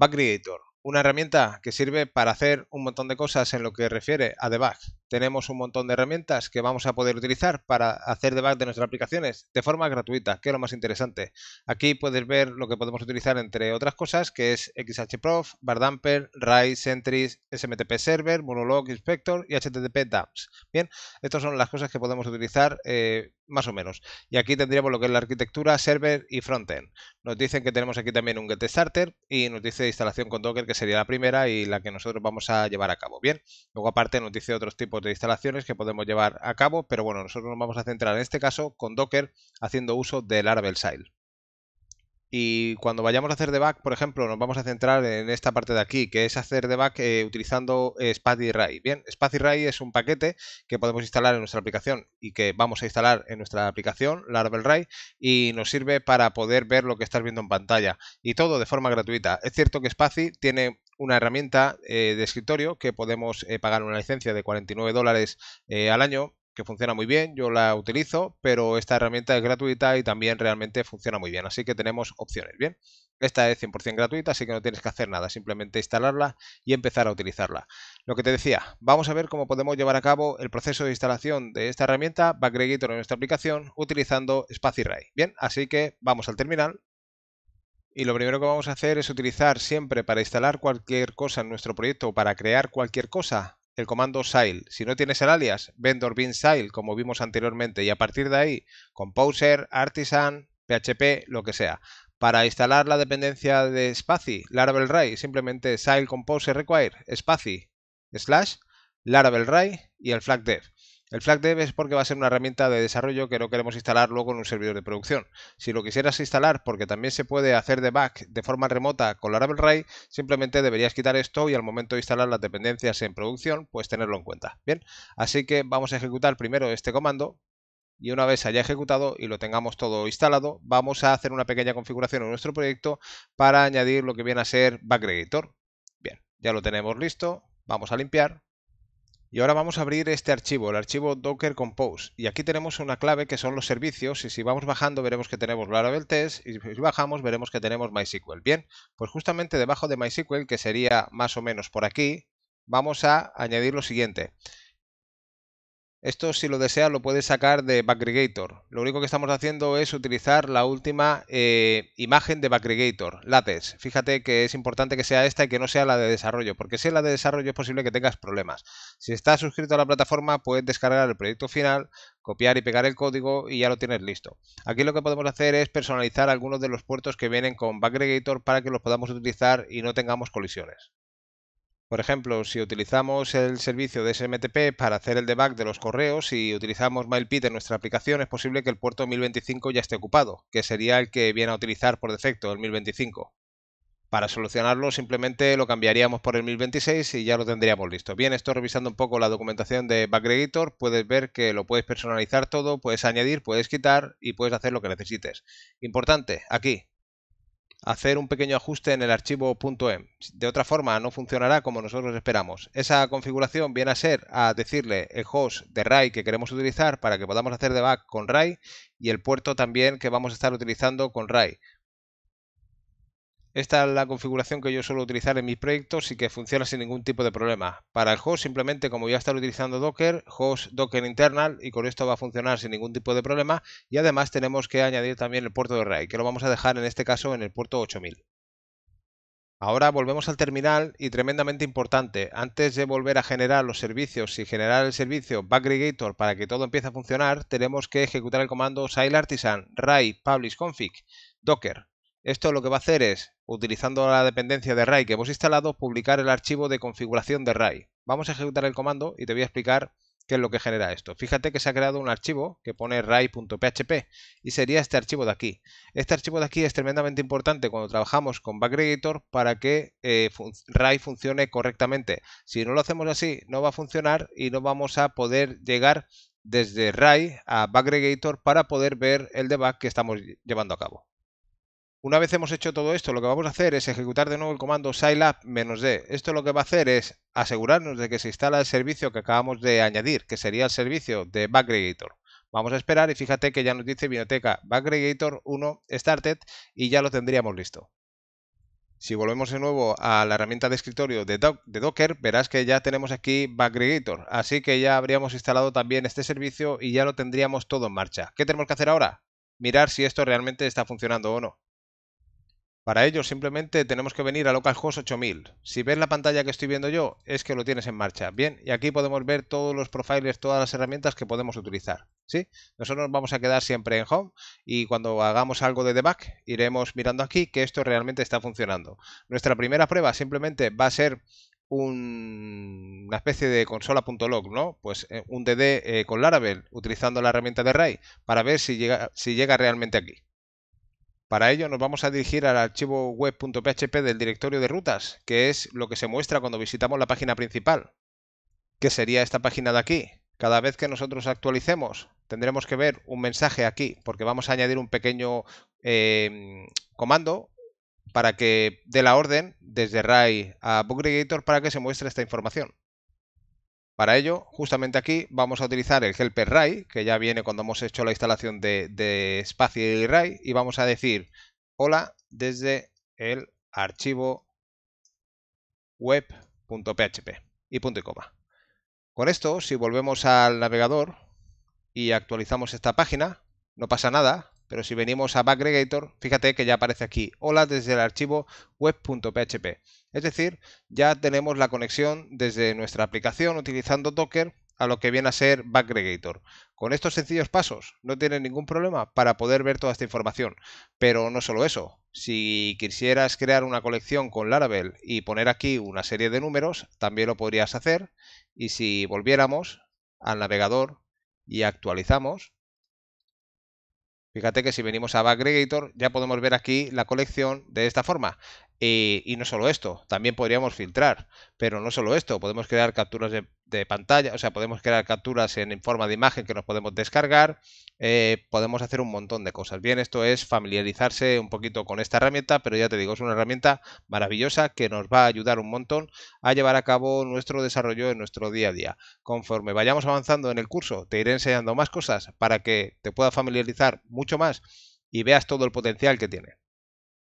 Bug Creator, una herramienta que sirve para hacer un montón de cosas en lo que refiere a debug tenemos un montón de herramientas que vamos a poder utilizar para hacer debug de nuestras aplicaciones de forma gratuita, que es lo más interesante. Aquí puedes ver lo que podemos utilizar entre otras cosas, que es XHProf, Bardamper, Rise, Entries, SMTP Server, Monolog, Inspector y HTTP Dumps. Bien, estas son las cosas que podemos utilizar eh, más o menos. Y aquí tendríamos lo que es la arquitectura, server y frontend. Nos dicen que tenemos aquí también un get starter y nos dice instalación con Docker, que sería la primera y la que nosotros vamos a llevar a cabo. Bien, luego aparte nos dice otros tipos de instalaciones que podemos llevar a cabo, pero bueno, nosotros nos vamos a centrar en este caso con Docker haciendo uso del Laravel Y cuando vayamos a hacer debug, por ejemplo, nos vamos a centrar en esta parte de aquí, que es hacer debug eh, utilizando eh, Ray. Bien, Ray es un paquete que podemos instalar en nuestra aplicación y que vamos a instalar en nuestra aplicación, Laravel Ray, y nos sirve para poder ver lo que estás viendo en pantalla. Y todo de forma gratuita. Es cierto que Spaci tiene una herramienta eh, de escritorio que podemos eh, pagar una licencia de 49 dólares eh, al año que funciona muy bien, yo la utilizo, pero esta herramienta es gratuita y también realmente funciona muy bien, así que tenemos opciones, ¿bien? Esta es 100% gratuita, así que no tienes que hacer nada, simplemente instalarla y empezar a utilizarla. Lo que te decía, vamos a ver cómo podemos llevar a cabo el proceso de instalación de esta herramienta, Backgregator en nuestra aplicación, utilizando Spaciray. Bien, así que vamos al terminal y lo primero que vamos a hacer es utilizar siempre para instalar cualquier cosa en nuestro proyecto o para crear cualquier cosa el comando sile. Si no tienes el alias, vendor bin sail`, como vimos anteriormente, y a partir de ahí, composer, artisan, php, lo que sea. Para instalar la dependencia de Spaci, Laravel Ray, simplemente sile composer require, Spaci, slash, Laravel Ray y el flag dev. El FlagDev es porque va a ser una herramienta de desarrollo que no queremos instalar luego en un servidor de producción. Si lo quisieras instalar porque también se puede hacer de back de forma remota con Laravel Ray, simplemente deberías quitar esto y al momento de instalar las dependencias en producción, pues tenerlo en cuenta. Bien, así que vamos a ejecutar primero este comando y una vez haya ejecutado y lo tengamos todo instalado, vamos a hacer una pequeña configuración en nuestro proyecto para añadir lo que viene a ser Backgregator. Bien, ya lo tenemos listo, vamos a limpiar y ahora vamos a abrir este archivo, el archivo Docker Compose. Y aquí tenemos una clave que son los servicios. Y si vamos bajando veremos que tenemos Laravel Test. Y si bajamos veremos que tenemos MySQL. Bien, pues justamente debajo de MySQL, que sería más o menos por aquí, vamos a añadir lo siguiente. Esto si lo deseas lo puedes sacar de Backregator, Lo único que estamos haciendo es utilizar la última eh, imagen de Backgregator, Látex. Fíjate que es importante que sea esta y que no sea la de desarrollo, porque si es la de desarrollo es posible que tengas problemas. Si estás suscrito a la plataforma puedes descargar el proyecto final, copiar y pegar el código y ya lo tienes listo. Aquí lo que podemos hacer es personalizar algunos de los puertos que vienen con Backgregator para que los podamos utilizar y no tengamos colisiones. Por ejemplo, si utilizamos el servicio de SMTP para hacer el debug de los correos y utilizamos MailPit en nuestra aplicación, es posible que el puerto 1025 ya esté ocupado, que sería el que viene a utilizar por defecto el 1025. Para solucionarlo simplemente lo cambiaríamos por el 1026 y ya lo tendríamos listo. Bien, estoy revisando un poco la documentación de Backregator, puedes ver que lo puedes personalizar todo, puedes añadir, puedes quitar y puedes hacer lo que necesites. Importante, aquí, hacer un pequeño ajuste en el archivo em. De otra forma no funcionará como nosotros esperamos. Esa configuración viene a ser a decirle el host de RAI que queremos utilizar para que podamos hacer debug con RAI y el puerto también que vamos a estar utilizando con RAI. Esta es la configuración que yo suelo utilizar en mis proyectos y que funciona sin ningún tipo de problema. Para el host simplemente como voy a estar utilizando Docker, host Docker internal y con esto va a funcionar sin ningún tipo de problema y además tenemos que añadir también el puerto de RAI que lo vamos a dejar en este caso en el puerto 8000. Ahora volvemos al terminal y tremendamente importante, antes de volver a generar los servicios y generar el servicio backgregator para que todo empiece a funcionar, tenemos que ejecutar el comando SileArtisan artisan publish config docker esto lo que va a hacer es, utilizando la dependencia de RAI que hemos instalado, publicar el archivo de configuración de RAI. Vamos a ejecutar el comando y te voy a explicar qué es lo que genera esto. Fíjate que se ha creado un archivo que pone ray.php y sería este archivo de aquí. Este archivo de aquí es tremendamente importante cuando trabajamos con Backregator para que RAI eh, ray funcione correctamente. Si no lo hacemos así, no va a funcionar y no vamos a poder llegar desde RAI a BackGregator para poder ver el debug que estamos llevando a cabo. Una vez hemos hecho todo esto, lo que vamos a hacer es ejecutar de nuevo el comando scilab-d. Esto lo que va a hacer es asegurarnos de que se instala el servicio que acabamos de añadir, que sería el servicio de Backgregator. Vamos a esperar y fíjate que ya nos dice biblioteca Backgregator 1 started y ya lo tendríamos listo. Si volvemos de nuevo a la herramienta de escritorio de, de Docker, verás que ya tenemos aquí Backgregator, así que ya habríamos instalado también este servicio y ya lo tendríamos todo en marcha. ¿Qué tenemos que hacer ahora? Mirar si esto realmente está funcionando o no. Para ello simplemente tenemos que venir a localhost 8000. Si ves la pantalla que estoy viendo yo, es que lo tienes en marcha. Bien, y aquí podemos ver todos los profiles, todas las herramientas que podemos utilizar. ¿sí? Nosotros vamos a quedar siempre en home y cuando hagamos algo de debug iremos mirando aquí que esto realmente está funcionando. Nuestra primera prueba simplemente va a ser una especie de consola.log, ¿no? Pues eh, un DD eh, con Laravel utilizando la herramienta de Ray para ver si llega, si llega realmente aquí. Para ello nos vamos a dirigir al archivo web.php del directorio de rutas, que es lo que se muestra cuando visitamos la página principal, que sería esta página de aquí. Cada vez que nosotros actualicemos tendremos que ver un mensaje aquí, porque vamos a añadir un pequeño em, comando para que dé la orden desde RAI a BookRegator para que se muestre esta información. Para ello, justamente aquí vamos a utilizar el helper Ray que ya viene cuando hemos hecho la instalación de, de espacio y RAI, y vamos a decir hola desde el archivo web.php y punto y coma. Con esto, si volvemos al navegador y actualizamos esta página, no pasa nada, pero si venimos a Backgregator, fíjate que ya aparece aquí, hola desde el archivo web.php. Es decir, ya tenemos la conexión desde nuestra aplicación utilizando Docker a lo que viene a ser Backgregator. Con estos sencillos pasos no tiene ningún problema para poder ver toda esta información. Pero no solo eso, si quisieras crear una colección con Laravel y poner aquí una serie de números, también lo podrías hacer. Y si volviéramos al navegador y actualizamos, Fíjate que si venimos a Backgregator ya podemos ver aquí la colección de esta forma. Eh, y, no solo esto, también podríamos filtrar, pero no solo esto, podemos crear capturas de, pantalla, o sea, podemos crear capturas en forma de imagen que nos podemos descargar, eh, podemos hacer un montón de cosas. Bien, esto es familiarizarse un poquito con esta herramienta, pero ya te digo, es una herramienta maravillosa que nos va a ayudar un montón a llevar a cabo nuestro desarrollo en nuestro día a día. Conforme vayamos avanzando en el curso, te iré enseñando más cosas para que te puedas familiarizar mucho más y veas todo el potencial que tiene.